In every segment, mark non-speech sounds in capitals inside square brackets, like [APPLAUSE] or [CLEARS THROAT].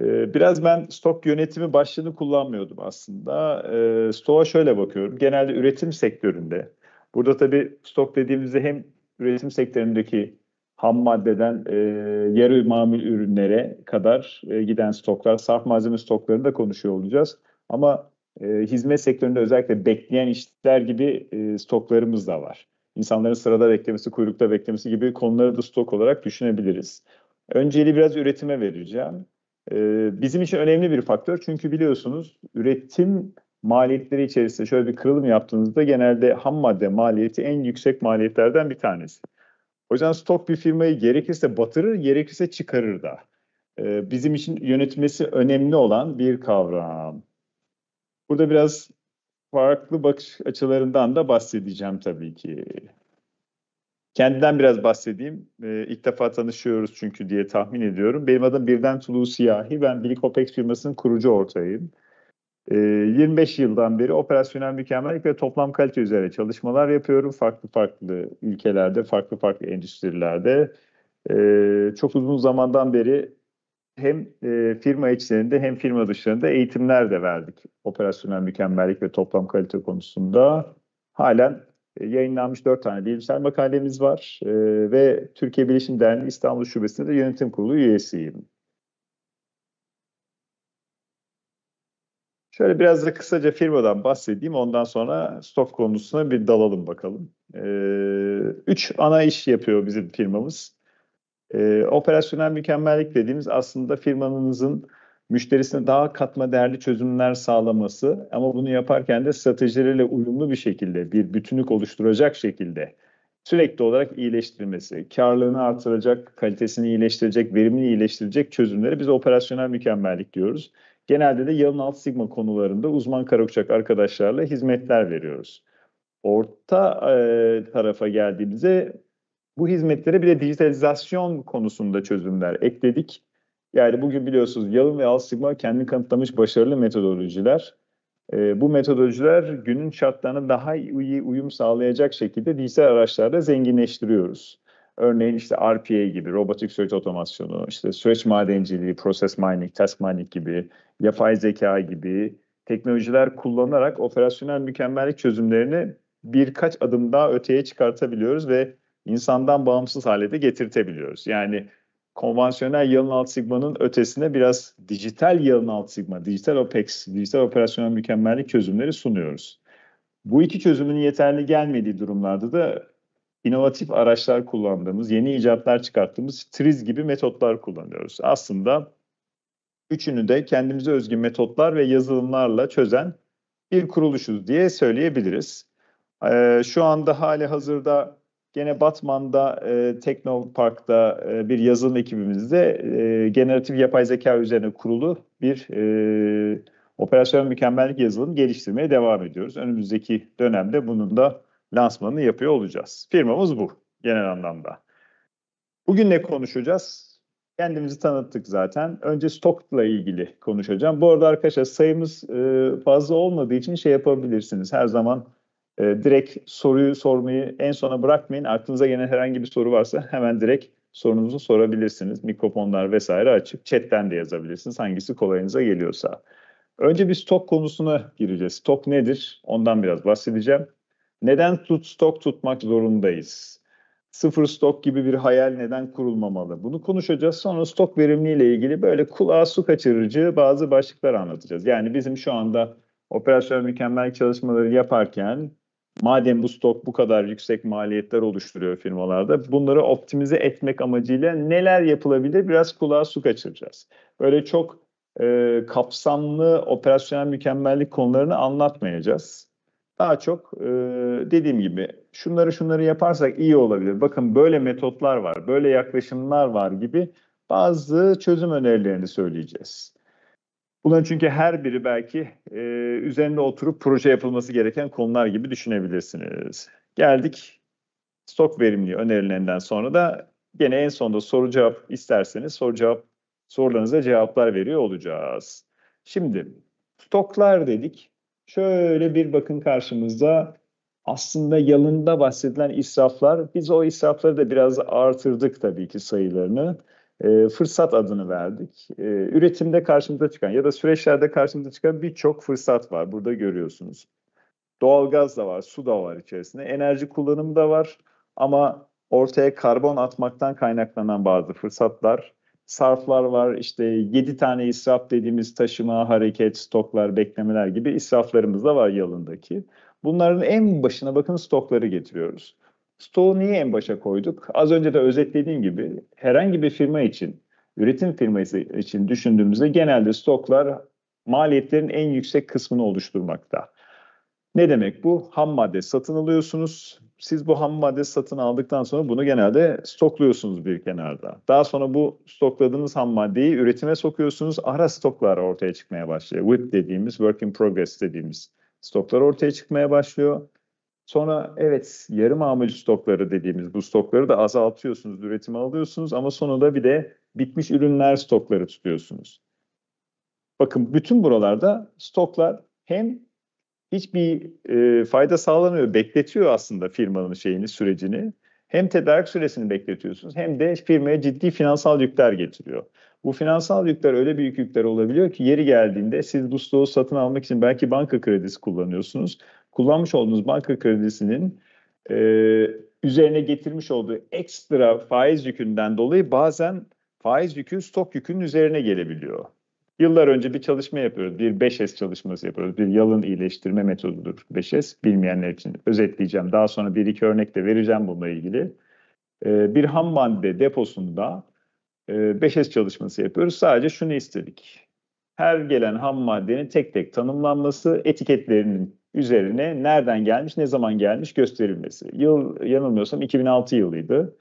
Ee, biraz ben stok yönetimi başlığını kullanmıyordum aslında. Ee, stoğa şöyle bakıyorum. Genelde üretim sektöründe. Burada tabii stok dediğimizde hem üretim sektöründeki ham maddeden e, yarı mamül ürünlere kadar e, giden stoklar, sarf malzeme stoklarını da konuşuyor olacağız. Ama e, hizmet sektöründe özellikle bekleyen işler gibi e, stoklarımız da var. İnsanların sırada beklemesi, kuyrukta beklemesi gibi konuları da stok olarak düşünebiliriz. Önceliği biraz üretime vereceğim. Ee, bizim için önemli bir faktör. Çünkü biliyorsunuz üretim maliyetleri içerisinde şöyle bir kırılım yaptığınızda genelde ham madde maliyeti en yüksek maliyetlerden bir tanesi. O yüzden stok bir firmayı gerekirse batırır, gerekirse çıkarır da. Ee, bizim için yönetmesi önemli olan bir kavram. Burada biraz farklı bakış açılarından da bahsedeceğim tabii ki. Kendinden biraz bahsedeyim. Ee, ilk defa tanışıyoruz çünkü diye tahmin ediyorum. Benim adım Birden Tulu Siyahi. Ben Bilik OPEX firmasının kurucu ortağıyım. Ee, 25 yıldan beri operasyonel mükemmellik ve toplam kalite üzerine çalışmalar yapıyorum. Farklı farklı ülkelerde, farklı farklı endüstrilerde. Ee, çok uzun zamandan beri hem e, firma içlerinde hem firma dışlarında eğitimler de verdik. Operasyonel mükemmellik ve toplam kalite konusunda. Halen e, yayınlanmış dört tane bilimsel makalemiz var e, ve Türkiye Bilişim Derneği İstanbul Şubesi'nde de yönetim kurulu üyesiyim. Şöyle biraz da kısaca firmadan bahsedeyim. Ondan sonra stok konusuna bir dalalım bakalım. E, üç ana iş yapıyor bizim firmamız. operasyonel mükemmellik dediğimiz aslında firmanızın müşterisine daha katma değerli çözümler sağlaması ama bunu yaparken de stratejileriyle uyumlu bir şekilde bir bütünlük oluşturacak şekilde sürekli olarak iyileştirmesi, karlılığını artıracak, kalitesini iyileştirecek, verimini iyileştirecek çözümlere biz operasyonel mükemmellik diyoruz. Genelde de yalın alt sigma konularında uzman karakçak arkadaşlarla hizmetler veriyoruz. Orta e, tarafa geldiğimizde bu hizmetlere bir de dijitalizasyon konusunda çözümler ekledik. Yani bugün biliyorsunuz Yalın ve Al kendini kanıtlamış başarılı metodolojiler. E, bu metodolojiler günün şartlarına daha iyi uyum sağlayacak şekilde dijital araçlarda zenginleştiriyoruz. Örneğin işte RPA gibi, robotik süreç otomasyonu, işte süreç madenciliği, process mining, task mining gibi, yapay zeka gibi teknolojiler kullanarak operasyonel mükemmellik çözümlerini birkaç adım daha öteye çıkartabiliyoruz ve insandan bağımsız hale de getirtebiliyoruz. Yani konvansiyonel yalın alt sigmanın ötesinde biraz dijital yalın alt sigma, dijital OPEX, dijital operasyonel mükemmellik çözümleri sunuyoruz. Bu iki çözümün yeterli gelmediği durumlarda da inovatif araçlar kullandığımız, yeni icatlar çıkarttığımız TRIZ gibi metotlar kullanıyoruz. Aslında üçünü de kendimize özgü metotlar ve yazılımlarla çözen bir kuruluşuz diye söyleyebiliriz. Ee, şu anda hali hazırda Gene Batman'da e, Teknopark'ta e, bir yazılım ekibimizde e, generatif yapay zeka üzerine kurulu bir e, operasyon mükemmellik yazılım geliştirmeye devam ediyoruz. Önümüzdeki dönemde bunun da lansmanını yapıyor olacağız. Firmamız bu genel anlamda. Bugün ne konuşacağız? Kendimizi tanıttık zaten. Önce stokla ilgili konuşacağım. Bu arada arkadaşlar sayımız e, fazla olmadığı için şey yapabilirsiniz. Her zaman e, direkt soruyu sormayı en sona bırakmayın. Aklınıza gelen herhangi bir soru varsa hemen direkt sorunuzu sorabilirsiniz. Mikrofonlar vesaire açık. Chatten de yazabilirsiniz. Hangisi kolayınıza geliyorsa. Önce bir stok konusuna gireceğiz. Stok nedir? Ondan biraz bahsedeceğim. Neden tut, stok tutmak zorundayız? Sıfır stok gibi bir hayal neden kurulmamalı? Bunu konuşacağız. Sonra stok verimliliğiyle ilgili böyle kulağa su kaçırıcı bazı başlıklar anlatacağız. Yani bizim şu anda operasyonel mükemmellik çalışmaları yaparken madem bu stok bu kadar yüksek maliyetler oluşturuyor firmalarda bunları optimize etmek amacıyla neler yapılabilir biraz kulağa su kaçıracağız. Böyle çok e, kapsamlı operasyonel mükemmellik konularını anlatmayacağız. Daha çok e, dediğim gibi şunları şunları yaparsak iyi olabilir. Bakın böyle metotlar var, böyle yaklaşımlar var gibi bazı çözüm önerilerini söyleyeceğiz. Bunların çünkü her biri belki e, üzerinde oturup proje yapılması gereken konular gibi düşünebilirsiniz. Geldik stok verimliği önerilerinden sonra da gene en sonda soru cevap isterseniz soru cevap sorularınıza cevaplar veriyor olacağız. Şimdi stoklar dedik. Şöyle bir bakın karşımızda aslında yalında bahsedilen israflar. Biz o israfları da biraz artırdık tabii ki sayılarını e, fırsat adını verdik. E, üretimde karşımıza çıkan ya da süreçlerde karşımıza çıkan birçok fırsat var. Burada görüyorsunuz. Doğalgaz da var, su da var içerisinde. Enerji kullanımı da var ama ortaya karbon atmaktan kaynaklanan bazı fırsatlar, sarflar var. İşte 7 tane israf dediğimiz taşıma, hareket, stoklar, beklemeler gibi israflarımız da var yalındaki. Bunların en başına bakın stokları getiriyoruz. Stoğu niye en başa koyduk? Az önce de özetlediğim gibi herhangi bir firma için, üretim firması için düşündüğümüzde genelde stoklar maliyetlerin en yüksek kısmını oluşturmakta. Ne demek bu? Ham madde satın alıyorsunuz. Siz bu ham madde satın aldıktan sonra bunu genelde stokluyorsunuz bir kenarda. Daha sonra bu stokladığınız ham maddeyi üretime sokuyorsunuz. Ara stoklar ortaya çıkmaya başlıyor. WIP dediğimiz, work in progress dediğimiz stoklar ortaya çıkmaya başlıyor. Sonra evet yarım amacı stokları dediğimiz bu stokları da azaltıyorsunuz, üretime alıyorsunuz ama sonunda bir de bitmiş ürünler stokları tutuyorsunuz. Bakın bütün buralarda stoklar hem hiçbir e, fayda sağlamıyor, bekletiyor aslında firmanın şeyini, sürecini. Hem tedarik süresini bekletiyorsunuz hem de firmaya ciddi finansal yükler getiriyor. Bu finansal yükler öyle büyük yükler olabiliyor ki yeri geldiğinde siz bu stoğu satın almak için belki banka kredisi kullanıyorsunuz kullanmış olduğunuz banka kredisinin e, üzerine getirmiş olduğu ekstra faiz yükünden dolayı bazen faiz yükü stok yükünün üzerine gelebiliyor. Yıllar önce bir çalışma yapıyoruz. Bir 5S çalışması yapıyoruz. Bir yalın iyileştirme metodudur 5S. Bilmeyenler için özetleyeceğim. Daha sonra bir iki örnek de vereceğim bununla ilgili. Ee, bir ham madde deposunda e, 5S çalışması yapıyoruz. Sadece şunu istedik. Her gelen ham maddenin tek tek tanımlanması, etiketlerinin üzerine nereden gelmiş, ne zaman gelmiş gösterilmesi. Yıl yanılmıyorsam 2006 yılıydı.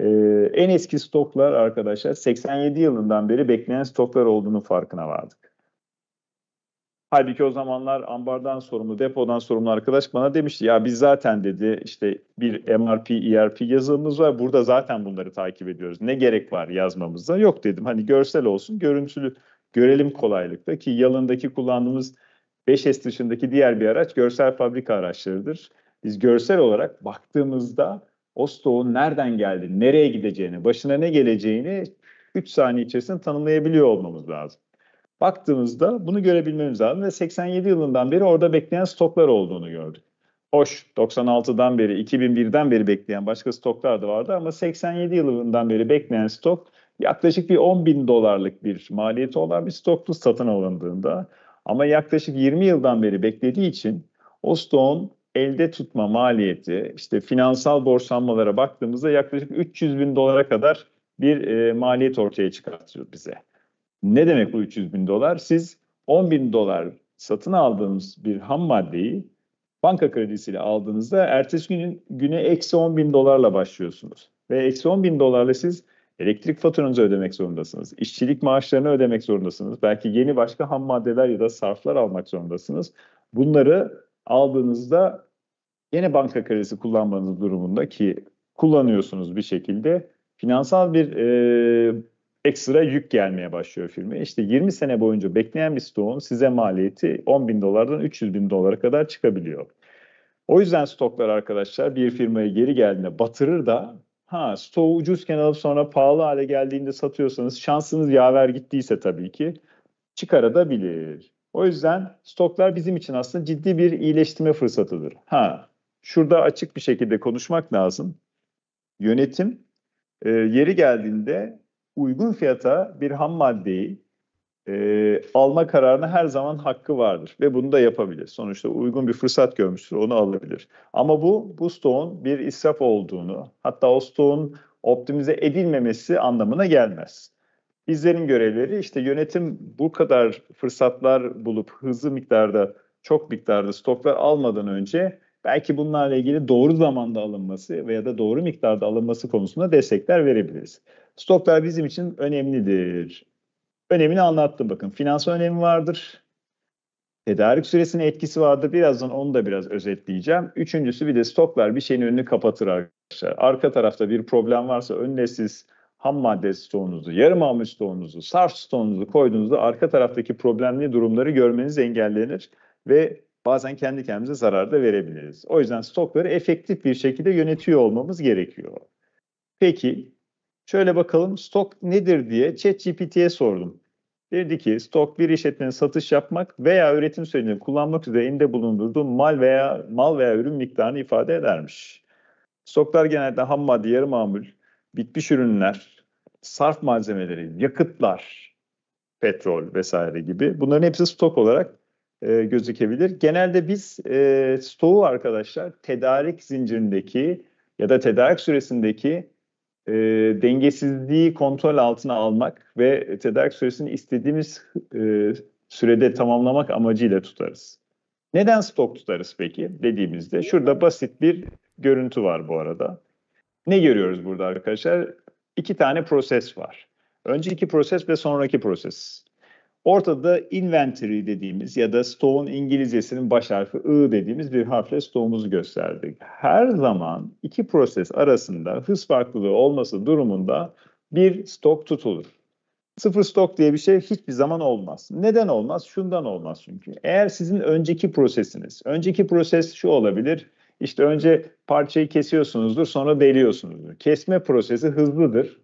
Ee, en eski stoklar arkadaşlar 87 yılından beri bekleyen stoklar olduğunu farkına vardık. Halbuki o zamanlar ambardan sorumlu, depodan sorumlu arkadaş bana demişti ya biz zaten dedi işte bir MRP, ERP yazılımımız var. Burada zaten bunları takip ediyoruz. Ne gerek var yazmamızda Yok dedim. Hani görsel olsun, görüntülü görelim kolaylıkla ki yalındaki kullandığımız 5S dışındaki diğer bir araç görsel fabrika araçlarıdır. Biz görsel olarak baktığımızda o stoğun nereden geldi, nereye gideceğini, başına ne geleceğini 3 saniye içerisinde tanımlayabiliyor olmamız lazım. Baktığımızda bunu görebilmemiz lazım ve 87 yılından beri orada bekleyen stoklar olduğunu gördük. Hoş 96'dan beri, 2001'den beri bekleyen başka stoklar da vardı ama 87 yılından beri bekleyen stok yaklaşık bir 10 bin dolarlık bir maliyeti olan bir stoklu satın alındığında ama yaklaşık 20 yıldan beri beklediği için o stoğun elde tutma maliyeti işte finansal borçlanmalara baktığımızda yaklaşık 300 bin dolara kadar bir e, maliyet ortaya çıkartıyor bize. Ne demek bu 300 bin dolar? Siz 10 bin dolar satın aldığınız bir ham maddeyi banka kredisiyle aldığınızda ertesi günün güne eksi 10 bin dolarla başlıyorsunuz. Ve eksi 10 bin dolarla siz Elektrik faturanızı ödemek zorundasınız. İşçilik maaşlarını ödemek zorundasınız. Belki yeni başka ham maddeler ya da sarflar almak zorundasınız. Bunları aldığınızda yine banka kredisi kullanmanız durumunda ki kullanıyorsunuz bir şekilde finansal bir e, ekstra yük gelmeye başlıyor firma. İşte 20 sene boyunca bekleyen bir stoğun size maliyeti 10 bin dolardan 300 bin dolara kadar çıkabiliyor. O yüzden stoklar arkadaşlar bir firmayı geri geldiğinde batırır da Ha stoğu ucuzken alıp sonra pahalı hale geldiğinde satıyorsanız şansınız yaver gittiyse tabii ki çıkarabilir. O yüzden stoklar bizim için aslında ciddi bir iyileştirme fırsatıdır. Ha şurada açık bir şekilde konuşmak lazım. Yönetim e, yeri geldiğinde uygun fiyata bir ham maddeyi e, alma kararına her zaman hakkı vardır ve bunu da yapabilir. Sonuçta uygun bir fırsat görmüştür, onu alabilir. Ama bu, bu stoğun bir israf olduğunu, hatta o stoğun optimize edilmemesi anlamına gelmez. Bizlerin görevleri işte yönetim bu kadar fırsatlar bulup hızlı miktarda, çok miktarda stoklar almadan önce belki bunlarla ilgili doğru zamanda alınması veya da doğru miktarda alınması konusunda destekler verebiliriz. Stoklar bizim için önemlidir önemini anlattım bakın. Finansal önemi vardır. Tedarik süresinin etkisi vardır. Birazdan onu da biraz özetleyeceğim. Üçüncüsü bir de stoklar bir şeyin önünü kapatır arkadaşlar. Arka tarafta bir problem varsa önüne siz ham madde stoğunuzu, yarım ham stoğunuzu, sarf stoğunuzu koyduğunuzda arka taraftaki problemli durumları görmeniz engellenir ve bazen kendi kendimize zarar da verebiliriz. O yüzden stokları efektif bir şekilde yönetiyor olmamız gerekiyor. Peki şöyle bakalım stok nedir diye ChatGPT'ye sordum. Dedi ki stok bir işletmenin satış yapmak veya üretim sürecini kullanmak üzere elinde bulundurduğu mal veya mal veya ürün miktarını ifade edermiş. Stoklar genelde ham madde, yarı mamul, bitmiş ürünler, sarf malzemeleri, yakıtlar, petrol vesaire gibi bunların hepsi stok olarak e, gözükebilir. Genelde biz e, stoğu arkadaşlar tedarik zincirindeki ya da tedarik süresindeki e, dengesizliği kontrol altına almak ve tedarik süresini istediğimiz e, sürede tamamlamak amacıyla tutarız. Neden stok tutarız peki dediğimizde? Şurada basit bir görüntü var bu arada. Ne görüyoruz burada arkadaşlar? İki tane proses var. Önceki proses ve sonraki proses. Ortada inventory dediğimiz ya da stoğun İngilizcesinin baş harfi I dediğimiz bir harfle stoğumuzu gösterdik. Her zaman iki proses arasında hız farklılığı olması durumunda bir stok tutulur. Sıfır stok diye bir şey hiçbir zaman olmaz. Neden olmaz? Şundan olmaz çünkü. Eğer sizin önceki prosesiniz, önceki proses şu olabilir. İşte önce parçayı kesiyorsunuzdur sonra deliyorsunuzdur. Kesme prosesi hızlıdır.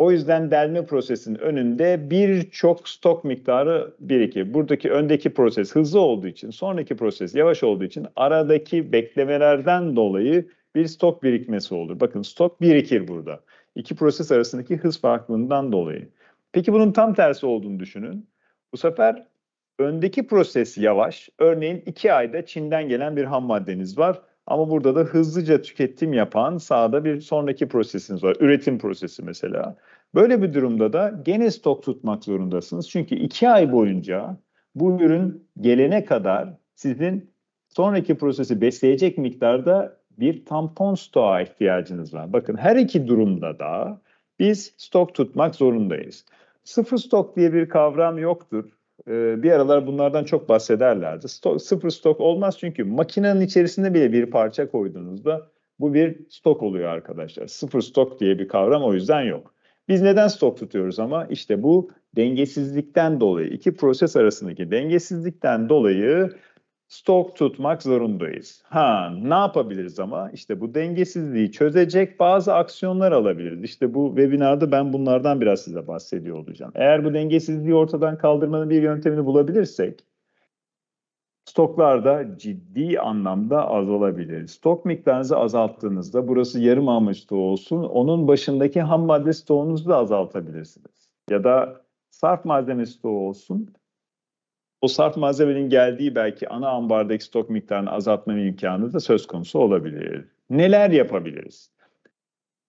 O yüzden delme prosesinin önünde birçok stok miktarı birikir. Buradaki öndeki proses hızlı olduğu için, sonraki proses yavaş olduğu için aradaki beklemelerden dolayı bir stok birikmesi olur. Bakın stok birikir burada. İki proses arasındaki hız farklılığından dolayı. Peki bunun tam tersi olduğunu düşünün. Bu sefer öndeki proses yavaş. Örneğin iki ayda Çin'den gelen bir ham maddeniz var ama burada da hızlıca tüketim yapan sahada bir sonraki prosesiniz var. Üretim prosesi mesela. Böyle bir durumda da gene stok tutmak zorundasınız. Çünkü iki ay boyunca bu ürün gelene kadar sizin sonraki prosesi besleyecek miktarda bir tampon stoğa ihtiyacınız var. Bakın her iki durumda da biz stok tutmak zorundayız. Sıfır stok diye bir kavram yoktur. Ee, bir aralar bunlardan çok bahsederlerdi. Stok, sıfır stok olmaz çünkü makinenin içerisinde bile bir parça koyduğunuzda bu bir stok oluyor arkadaşlar. Sıfır stok diye bir kavram o yüzden yok. Biz neden stok tutuyoruz ama işte bu dengesizlikten dolayı iki proses arasındaki dengesizlikten dolayı stok tutmak zorundayız. Ha, ne yapabiliriz ama? işte bu dengesizliği çözecek bazı aksiyonlar alabiliriz. İşte bu webinarda ben bunlardan biraz size bahsediyor olacağım. Eğer bu dengesizliği ortadan kaldırmanın bir yöntemini bulabilirsek stoklarda ciddi anlamda azalabilir. Stok miktarınızı azalttığınızda burası yarım amacı olsun. Onun başındaki ham madde stoğunuzu da azaltabilirsiniz. Ya da sarf malzeme stoğu olsun o sarf malzemenin geldiği belki ana ambardaki stok miktarını azaltma imkanı da söz konusu olabilir. Neler yapabiliriz?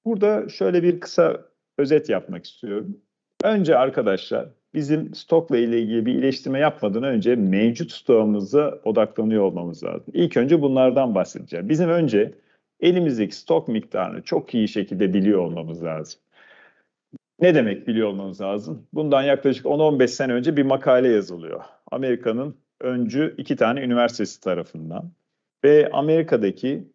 Burada şöyle bir kısa özet yapmak istiyorum. Önce arkadaşlar bizim stokla ilgili bir iyileştirme yapmadan önce mevcut stoğumuza odaklanıyor olmamız lazım. İlk önce bunlardan bahsedeceğim. Bizim önce elimizdeki stok miktarını çok iyi şekilde biliyor olmamız lazım. Ne demek biliyor olmamız lazım? Bundan yaklaşık 10-15 sene önce bir makale yazılıyor. Amerika'nın öncü iki tane üniversitesi tarafından ve Amerika'daki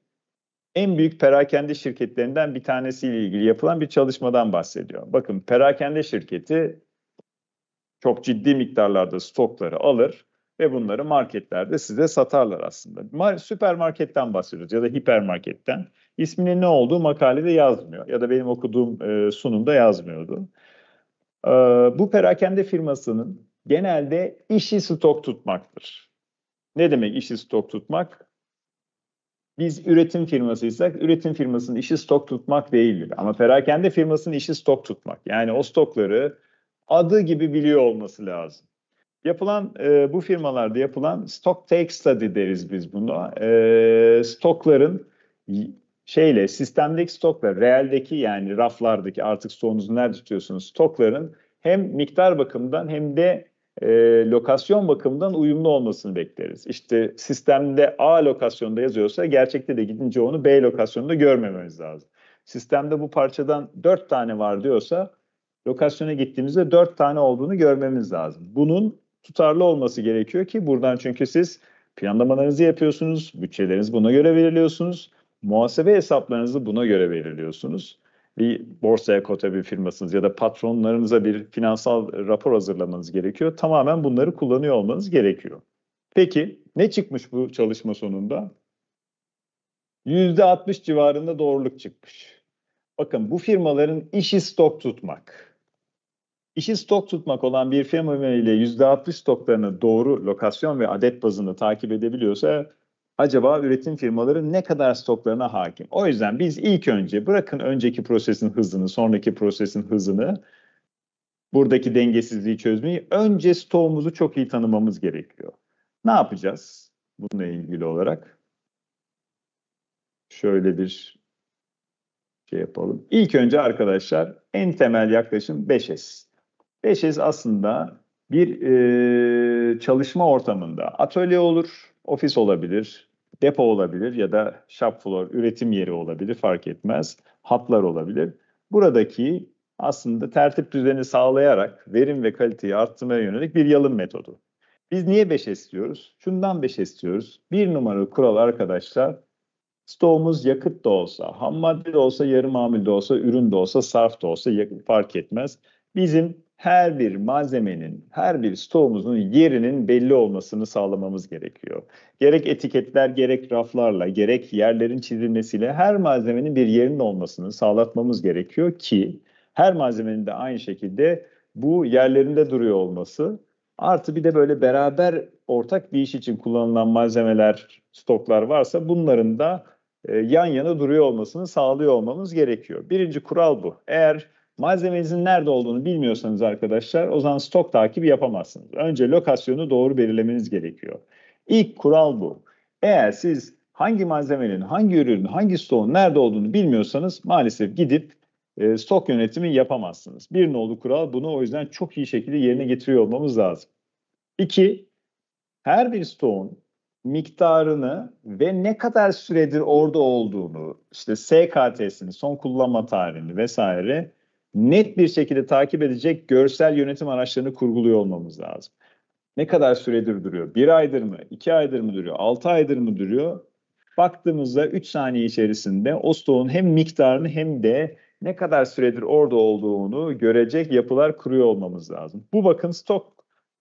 en büyük perakende şirketlerinden bir tanesiyle ilgili yapılan bir çalışmadan bahsediyor. Bakın perakende şirketi çok ciddi miktarlarda stokları alır ve bunları marketlerde size satarlar aslında. Süpermarketten bahsediyoruz ya da hipermarketten. İsminin ne olduğu makalede yazmıyor ya da benim okuduğum sunumda yazmıyordu. bu perakende firmasının genelde işi stok tutmaktır. Ne demek işi stok tutmak? Biz üretim firmasıysak üretim firmasının işi stok tutmak değildir. Ama perakende firmasının işi stok tutmak. Yani o stokları adı gibi biliyor olması lazım. Yapılan e, bu firmalarda yapılan stock take study deriz biz buna. E, stokların şeyle sistemdeki stoklar, realdeki yani raflardaki artık stoğunuzu nerede tutuyorsunuz stokların hem miktar bakımından hem de e, lokasyon bakımından uyumlu olmasını bekleriz. İşte sistemde A lokasyonda yazıyorsa gerçekte de gidince onu B lokasyonunda görmememiz lazım. Sistemde bu parçadan 4 tane var diyorsa lokasyona gittiğimizde 4 tane olduğunu görmemiz lazım. Bunun tutarlı olması gerekiyor ki buradan çünkü siz planlamalarınızı yapıyorsunuz, bütçeleriniz buna göre belirliyorsunuz, muhasebe hesaplarınızı buna göre belirliyorsunuz bir borsaya kota bir firmasınız ya da patronlarınıza bir finansal rapor hazırlamanız gerekiyor. Tamamen bunları kullanıyor olmanız gerekiyor. Peki ne çıkmış bu çalışma sonunda? %60 civarında doğruluk çıkmış. Bakın bu firmaların işi stok tutmak. İşi stok tutmak olan bir firma ile %60 stoklarını doğru lokasyon ve adet bazında takip edebiliyorsa acaba üretim firmaları ne kadar stoklarına hakim? O yüzden biz ilk önce bırakın önceki prosesin hızını, sonraki prosesin hızını buradaki dengesizliği çözmeyi önce stoğumuzu çok iyi tanımamız gerekiyor. Ne yapacağız bununla ilgili olarak? Şöyle bir şey yapalım. İlk önce arkadaşlar en temel yaklaşım 5S. 5S aslında bir e, çalışma ortamında atölye olur, ofis olabilir, depo olabilir ya da shop floor üretim yeri olabilir fark etmez. Hatlar olabilir. Buradaki aslında tertip düzeni sağlayarak verim ve kaliteyi arttırmaya yönelik bir yalın metodu. Biz niye 5 istiyoruz? Şundan 5 istiyoruz. Bir numaralı kural arkadaşlar stoğumuz yakıt da olsa, ham madde de olsa, yarı mamul de olsa, ürün de olsa, sarf da olsa fark etmez. Bizim her bir malzemenin, her bir stoğumuzun yerinin belli olmasını sağlamamız gerekiyor. Gerek etiketler, gerek raflarla, gerek yerlerin çizilmesiyle her malzemenin bir yerinin olmasını sağlatmamız gerekiyor ki her malzemenin de aynı şekilde bu yerlerinde duruyor olması artı bir de böyle beraber ortak bir iş için kullanılan malzemeler, stoklar varsa bunların da e, yan yana duruyor olmasını sağlıyor olmamız gerekiyor. Birinci kural bu. Eğer Malzemenizin nerede olduğunu bilmiyorsanız arkadaşlar o zaman stok takibi yapamazsınız. Önce lokasyonu doğru belirlemeniz gerekiyor. İlk kural bu. Eğer siz hangi malzemenin, hangi ürünün, hangi stoğun nerede olduğunu bilmiyorsanız maalesef gidip e, stok yönetimi yapamazsınız. Bir nolu kural bunu o yüzden çok iyi şekilde yerine getiriyor olmamız lazım. İki, her bir stoğun miktarını ve ne kadar süredir orada olduğunu, işte SKT'sini, son kullanma tarihini vesaire net bir şekilde takip edecek görsel yönetim araçlarını kurguluyor olmamız lazım. Ne kadar süredir duruyor? Bir aydır mı? İki aydır mı duruyor? Altı aydır mı duruyor? Baktığımızda 3 saniye içerisinde o stoğun hem miktarını hem de ne kadar süredir orada olduğunu görecek yapılar kuruyor olmamız lazım. Bu bakın stok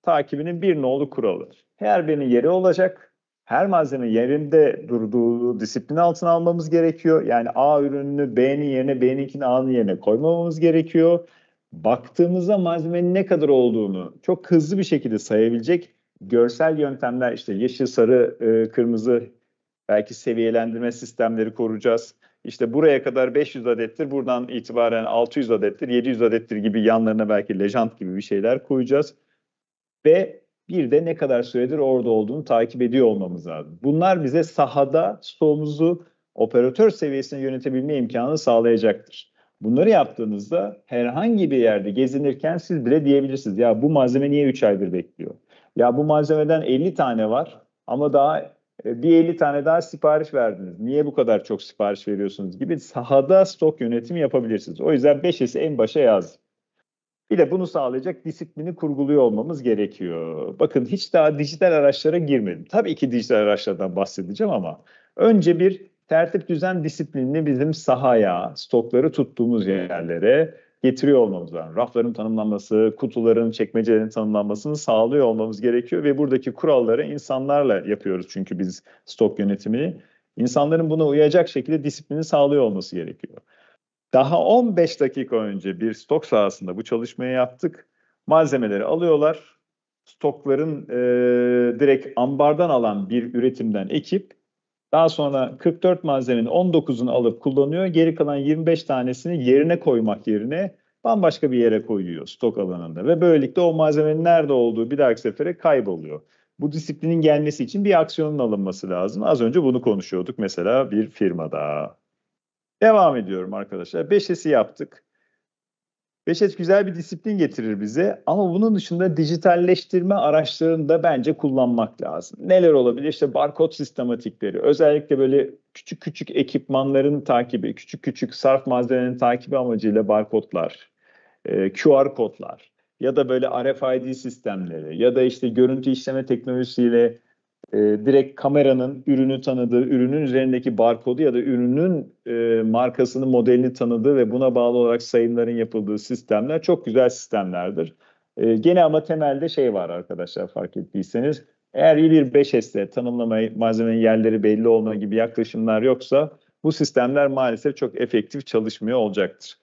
takibinin bir nolu kuralı. Her birinin yeri olacak her malzemenin yerinde durduğu disiplin altına almamız gerekiyor. Yani A ürününü B'nin yerine, B'ninkini A'nın yerine koymamamız gerekiyor. Baktığımızda malzemenin ne kadar olduğunu çok hızlı bir şekilde sayabilecek görsel yöntemler işte yeşil, sarı, e, kırmızı belki seviyelendirme sistemleri koruyacağız. İşte buraya kadar 500 adettir, buradan itibaren 600 adettir, 700 adettir gibi yanlarına belki lejant gibi bir şeyler koyacağız. Ve bir de ne kadar süredir orada olduğunu takip ediyor olmamız lazım. Bunlar bize sahada stoğumuzu operatör seviyesine yönetebilme imkanı sağlayacaktır. Bunları yaptığınızda herhangi bir yerde gezinirken siz bile diyebilirsiniz. Ya bu malzeme niye 3 aydır bekliyor? Ya bu malzemeden 50 tane var ama daha e, bir 50 tane daha sipariş verdiniz. Niye bu kadar çok sipariş veriyorsunuz gibi sahada stok yönetimi yapabilirsiniz. O yüzden 5'si en başa yazdım. Bir de bunu sağlayacak disiplini kurguluyor olmamız gerekiyor. Bakın hiç daha dijital araçlara girmedim. Tabii ki dijital araçlardan bahsedeceğim ama önce bir tertip düzen disiplinini bizim sahaya, stokları tuttuğumuz yerlere getiriyor olmamız lazım. Rafların tanımlanması, kutuların, çekmecelerin tanımlanmasını sağlıyor olmamız gerekiyor ve buradaki kuralları insanlarla yapıyoruz çünkü biz stok yönetimini. İnsanların buna uyacak şekilde disiplini sağlıyor olması gerekiyor. Daha 15 dakika önce bir stok sahasında bu çalışmayı yaptık. Malzemeleri alıyorlar. Stokların e, direkt ambardan alan bir üretimden ekip daha sonra 44 malzemenin 19'unu alıp kullanıyor. Geri kalan 25 tanesini yerine koymak yerine bambaşka bir yere koyuyor stok alanında. Ve böylelikle o malzemenin nerede olduğu bir dahaki sefere kayboluyor. Bu disiplinin gelmesi için bir aksiyonun alınması lazım. Az önce bunu konuşuyorduk mesela bir firmada. Devam ediyorum arkadaşlar. Beşesi yaptık. Beşes güzel bir disiplin getirir bize ama bunun dışında dijitalleştirme araçlarını da bence kullanmak lazım. Neler olabilir? İşte barkod sistematikleri, özellikle böyle küçük küçük ekipmanların takibi, küçük küçük sarf malzemenin takibi amacıyla barkodlar, e, QR kodlar ya da böyle RFID sistemleri ya da işte görüntü işleme teknolojisiyle e, direkt kameranın ürünü tanıdığı, ürünün üzerindeki barkodu ya da ürünün e, markasını, modelini tanıdığı ve buna bağlı olarak sayımların yapıldığı sistemler çok güzel sistemlerdir. E, gene ama temelde şey var arkadaşlar fark ettiyseniz. Eğer İlir 5S'te tanımlama malzemenin yerleri belli olma gibi yaklaşımlar yoksa bu sistemler maalesef çok efektif çalışmıyor olacaktır.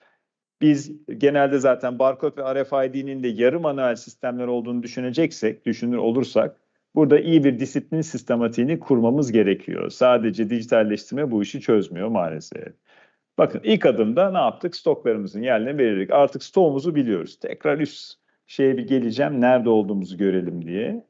Biz genelde zaten barkod ve RFID'nin de yarım manuel sistemler olduğunu düşüneceksek, düşünür olursak Burada iyi bir disiplin sistematiğini kurmamız gerekiyor. Sadece dijitalleştirme bu işi çözmüyor maalesef. Bakın ilk adımda ne yaptık? Stoklarımızın yerlerini belirledik. Artık stoğumuzu biliyoruz. Tekrar üst şeye bir geleceğim. Nerede olduğumuzu görelim diye.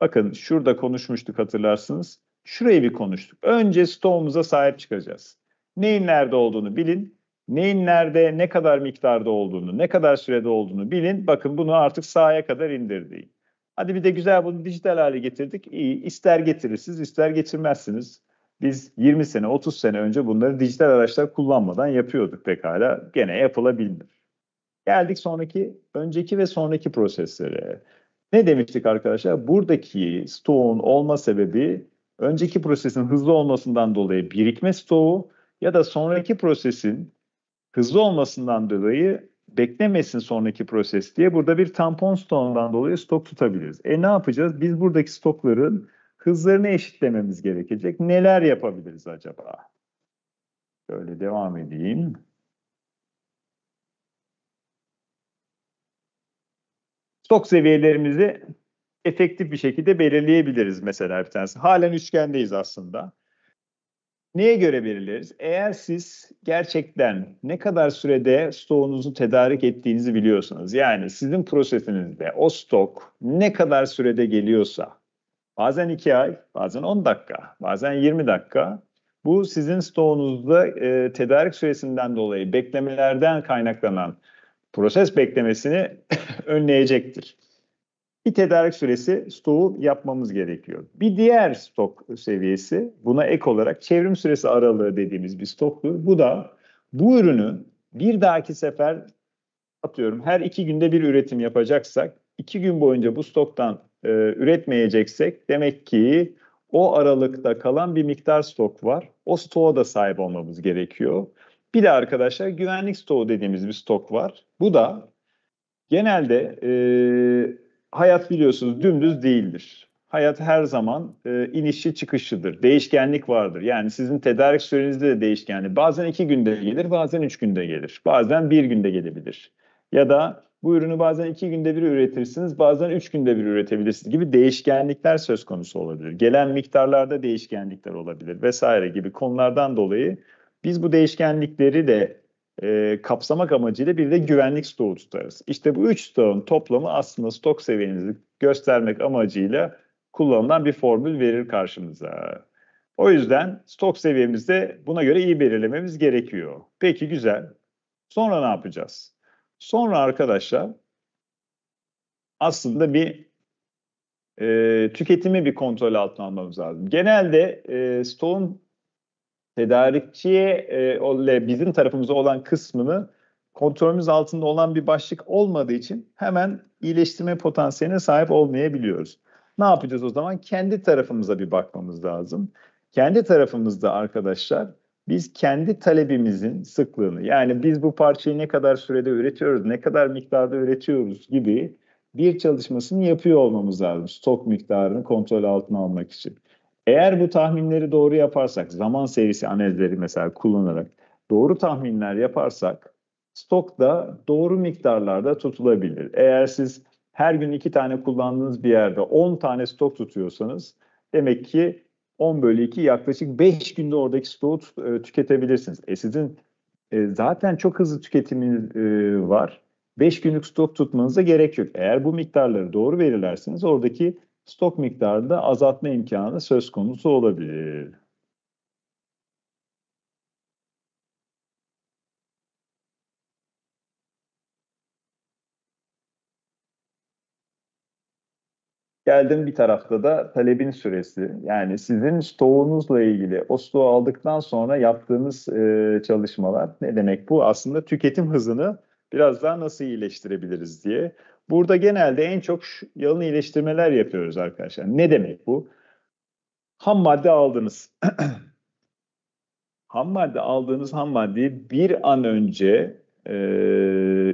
Bakın şurada konuşmuştuk hatırlarsınız. Şurayı bir konuştuk. Önce stoğumuza sahip çıkacağız. Neyin nerede olduğunu bilin. Neyin nerede, ne kadar miktarda olduğunu, ne kadar sürede olduğunu bilin. Bakın bunu artık sahaya kadar indirdik. Hadi bir de güzel bunu dijital hale getirdik. İyi. İster getirirsiniz, ister getirmezsiniz. Biz 20 sene, 30 sene önce bunları dijital araçlar kullanmadan yapıyorduk pekala. Gene yapılabilir. Geldik sonraki, önceki ve sonraki proseslere. Ne demiştik arkadaşlar? Buradaki stoğun olma sebebi önceki prosesin hızlı olmasından dolayı birikme stoğu ya da sonraki prosesin hızlı olmasından dolayı beklemesin sonraki proses diye burada bir tampon stoğundan dolayı stok tutabiliriz. E ne yapacağız? Biz buradaki stokların hızlarını eşitlememiz gerekecek. Neler yapabiliriz acaba? Böyle devam edeyim. Stok seviyelerimizi efektif bir şekilde belirleyebiliriz mesela bir tanesi. Halen üçgendeyiz aslında. Neye göre verilir? Eğer siz gerçekten ne kadar sürede stoğunuzu tedarik ettiğinizi biliyorsanız, yani sizin prosesinizde o stok ne kadar sürede geliyorsa, bazen 2 ay, bazen 10 dakika, bazen 20 dakika, bu sizin stoğunuzda e, tedarik süresinden dolayı beklemelerden kaynaklanan proses beklemesini [COUGHS] önleyecektir bir tedarik süresi stoğu yapmamız gerekiyor. Bir diğer stok seviyesi buna ek olarak çevrim süresi aralığı dediğimiz bir stoktur. Bu da bu ürünü bir dahaki sefer atıyorum her iki günde bir üretim yapacaksak iki gün boyunca bu stoktan e, üretmeyeceksek demek ki o aralıkta kalan bir miktar stok var. O stoğa da sahip olmamız gerekiyor. Bir de arkadaşlar güvenlik stoğu dediğimiz bir stok var. Bu da genelde e, hayat biliyorsunuz dümdüz değildir. Hayat her zaman e, inişi çıkışıdır. Değişkenlik vardır. Yani sizin tedarik sürenizde de değişkenlik. Bazen iki günde gelir, bazen üç günde gelir. Bazen bir günde gelebilir. Ya da bu ürünü bazen iki günde bir üretirsiniz, bazen üç günde bir üretebilirsiniz gibi değişkenlikler söz konusu olabilir. Gelen miktarlarda değişkenlikler olabilir vesaire gibi konulardan dolayı biz bu değişkenlikleri de e, kapsamak amacıyla bir de güvenlik stoğu tutarız. İşte bu üç stoğun toplamı aslında stok seviyenizi göstermek amacıyla kullanılan bir formül verir karşımıza. O yüzden stok seviyemizde buna göre iyi belirlememiz gerekiyor. Peki güzel. Sonra ne yapacağız? Sonra arkadaşlar aslında bir e, tüketimi bir kontrol altına almamız lazım. Genelde e, stoğun tedarikçiye e, bizim tarafımıza olan kısmını kontrolümüz altında olan bir başlık olmadığı için hemen iyileştirme potansiyeline sahip olmayabiliyoruz. Ne yapacağız o zaman? Kendi tarafımıza bir bakmamız lazım. Kendi tarafımızda arkadaşlar biz kendi talebimizin sıklığını yani biz bu parçayı ne kadar sürede üretiyoruz, ne kadar miktarda üretiyoruz gibi bir çalışmasını yapıyor olmamız lazım. Stok miktarını kontrol altına almak için. Eğer bu tahminleri doğru yaparsak, zaman serisi analizleri mesela kullanarak doğru tahminler yaparsak stok da doğru miktarlarda tutulabilir. Eğer siz her gün iki tane kullandığınız bir yerde 10 tane stok tutuyorsanız demek ki 10 bölü 2 yaklaşık 5 günde oradaki stoğu e, tüketebilirsiniz. E sizin e, zaten çok hızlı tüketiminiz e, var. 5 günlük stok tutmanıza gerek yok. Eğer bu miktarları doğru verirlersiniz oradaki stok miktarında azaltma imkanı söz konusu olabilir. Geldim bir tarafta da talebin süresi. Yani sizin stoğunuzla ilgili o stoğu aldıktan sonra yaptığınız e, çalışmalar ne demek bu? Aslında tüketim hızını biraz daha nasıl iyileştirebiliriz diye Burada genelde en çok yalın iyileştirmeler yapıyoruz arkadaşlar. Ne demek bu? Ham madde aldınız. [CLEARS THROAT] ham madde aldığınız ham maddeyi bir an önce e,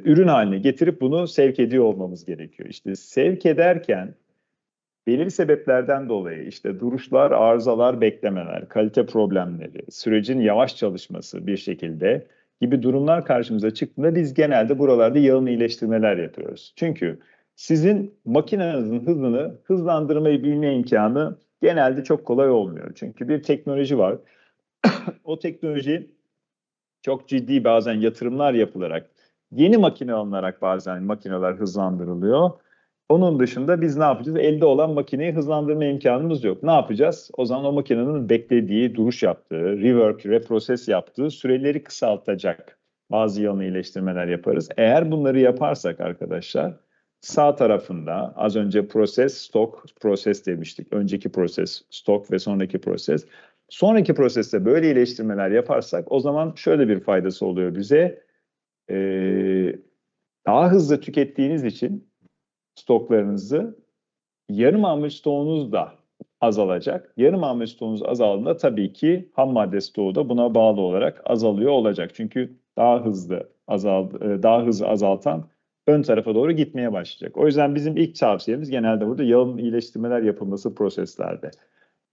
ürün haline getirip bunu sevk ediyor olmamız gerekiyor. İşte sevk ederken belirli sebeplerden dolayı işte duruşlar, arızalar, beklemeler, kalite problemleri, sürecin yavaş çalışması bir şekilde gibi durumlar karşımıza çıktığında biz genelde buralarda yağın iyileştirmeler yapıyoruz. Çünkü sizin makinenizin hızını hızlandırmayı bilme imkanı genelde çok kolay olmuyor. Çünkü bir teknoloji var. [COUGHS] o teknoloji çok ciddi bazen yatırımlar yapılarak, yeni makine alınarak bazen makineler hızlandırılıyor. Onun dışında biz ne yapacağız? Elde olan makineyi hızlandırma imkanımız yok. Ne yapacağız? O zaman o makinenin beklediği, duruş yaptığı, rework, reproses yaptığı süreleri kısaltacak bazı yanı iyileştirmeler yaparız. Eğer bunları yaparsak arkadaşlar sağ tarafında az önce proses, stok, proses demiştik. Önceki proses, stok ve sonraki proses. Sonraki proseste böyle iyileştirmeler yaparsak o zaman şöyle bir faydası oluyor bize. Ee, daha hızlı tükettiğiniz için stoklarınızı yarım amel stoğunuz da azalacak. Yarım amel stoğunuz azaldığında tabii ki ham madde stoğu da buna bağlı olarak azalıyor olacak. Çünkü daha hızlı azal e, daha hızlı azaltan ön tarafa doğru gitmeye başlayacak. O yüzden bizim ilk tavsiyemiz genelde burada yağın iyileştirmeler yapılması proseslerde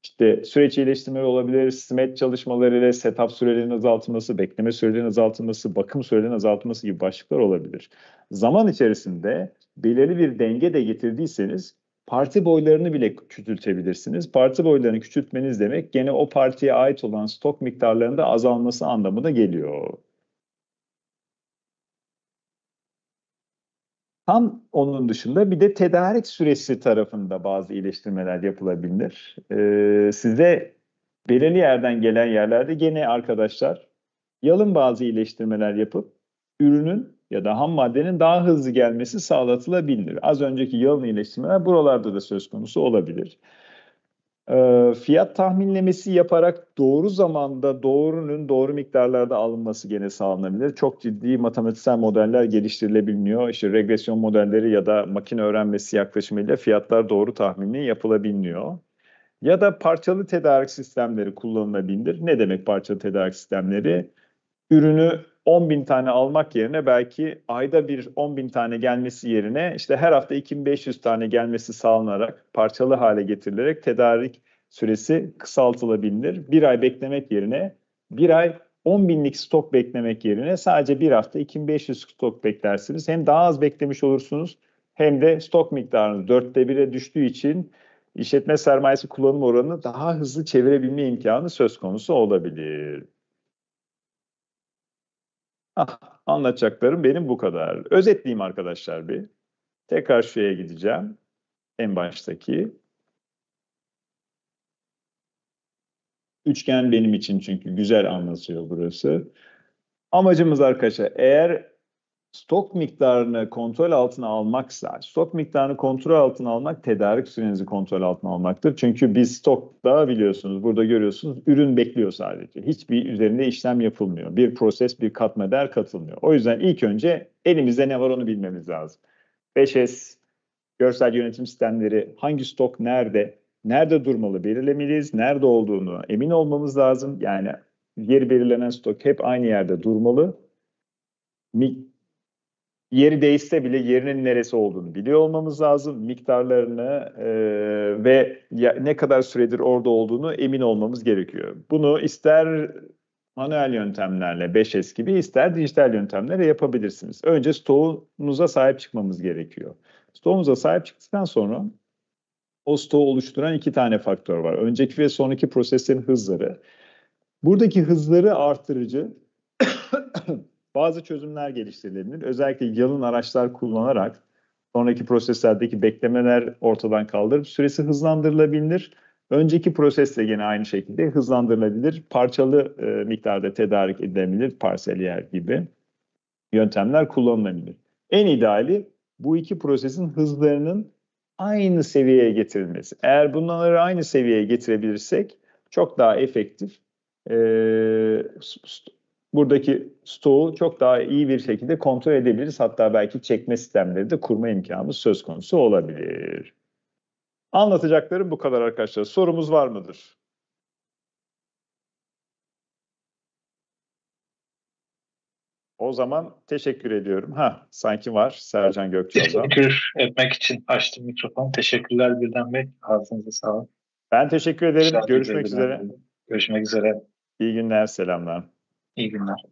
işte süreç iyileştirmeleri olabilir, SMET ile setup sürelerinin azaltılması, bekleme sürelerinin azaltılması, bakım sürelerinin azaltılması gibi başlıklar olabilir. Zaman içerisinde belirli bir denge de getirdiyseniz parti boylarını bile küçültebilirsiniz. Parti boylarını küçültmeniz demek gene o partiye ait olan stok miktarlarında azalması anlamına geliyor. Tam onun dışında bir de tedarik süresi tarafında bazı iyileştirmeler yapılabilir. Ee, size belirli yerden gelen yerlerde gene arkadaşlar yalın bazı iyileştirmeler yapıp ürünün ya da ham maddenin daha hızlı gelmesi sağlatılabilir. Az önceki yalın iyileştirmeler buralarda da söz konusu olabilir. Ee, fiyat tahminlemesi yaparak doğru zamanda doğrunun doğru miktarlarda alınması gene sağlanabilir. Çok ciddi matematiksel modeller geliştirilebiliyor. İşte regresyon modelleri ya da makine öğrenmesi yaklaşımıyla fiyatlar doğru tahmini yapılabiliyor. Ya da parçalı tedarik sistemleri kullanılabilir. Ne demek parçalı tedarik sistemleri? Ürünü 10 bin tane almak yerine belki ayda bir 10 bin tane gelmesi yerine işte her hafta 2500 tane gelmesi sağlanarak parçalı hale getirilerek tedarik süresi kısaltılabilir. Bir ay beklemek yerine bir ay 10 binlik stok beklemek yerine sadece bir hafta 2500 stok beklersiniz. Hem daha az beklemiş olursunuz hem de stok miktarınız dörtte bire düştüğü için işletme sermayesi kullanım oranını daha hızlı çevirebilme imkanı söz konusu olabilir. Hah, anlatacaklarım benim bu kadar. Özetleyeyim arkadaşlar bir. Tekrar şuraya gideceğim. En baştaki. Üçgen benim için çünkü güzel anlatıyor burası. Amacımız arkadaşlar eğer stok miktarını kontrol altına almaksa, stok miktarını kontrol altına almak tedarik sürenizi kontrol altına almaktır. Çünkü biz stokta biliyorsunuz, burada görüyorsunuz ürün bekliyor sadece. Hiçbir üzerinde işlem yapılmıyor. Bir proses, bir katma değer katılmıyor. O yüzden ilk önce elimizde ne var onu bilmemiz lazım. 5S, görsel yönetim sistemleri, hangi stok nerede, nerede durmalı belirlemeliyiz, nerede olduğunu emin olmamız lazım. Yani yeri belirlenen stok hep aynı yerde durmalı yeri değişse bile yerinin neresi olduğunu biliyor olmamız lazım. Miktarlarını e, ve ya, ne kadar süredir orada olduğunu emin olmamız gerekiyor. Bunu ister manuel yöntemlerle 5S gibi ister dijital yöntemlerle yapabilirsiniz. Önce stoğunuza sahip çıkmamız gerekiyor. Stoğumuza sahip çıktıktan sonra o stoğu oluşturan iki tane faktör var. Önceki ve sonraki proseslerin hızları. Buradaki hızları artırıcı bazı çözümler geliştirilebilir. Özellikle yalın araçlar kullanarak sonraki proseslerdeki beklemeler ortadan kaldırıp süresi hızlandırılabilir. Önceki prosesle gene aynı şekilde hızlandırılabilir. Parçalı e, miktarda tedarik edilebilir parseliyer gibi yöntemler kullanılabilir. En ideali bu iki prosesin hızlarının aynı seviyeye getirilmesi. Eğer bunları aynı seviyeye getirebilirsek çok daha efektif e, buradaki stoğu çok daha iyi bir şekilde kontrol edebiliriz. Hatta belki çekme sistemleri de kurma imkanımız söz konusu olabilir. Anlatacaklarım bu kadar arkadaşlar. Sorumuz var mıdır? O zaman teşekkür ediyorum. Ha, sanki var Sercan Gökçe'den. Teşekkür etmek için açtım mikrofon. Teşekkürler birden Bey. Ağzınıza sağlık. Ben teşekkür ederim. Şarkı Görüşmek üzere. Görüşmek üzere. İyi günler, selamlar. İyi günler.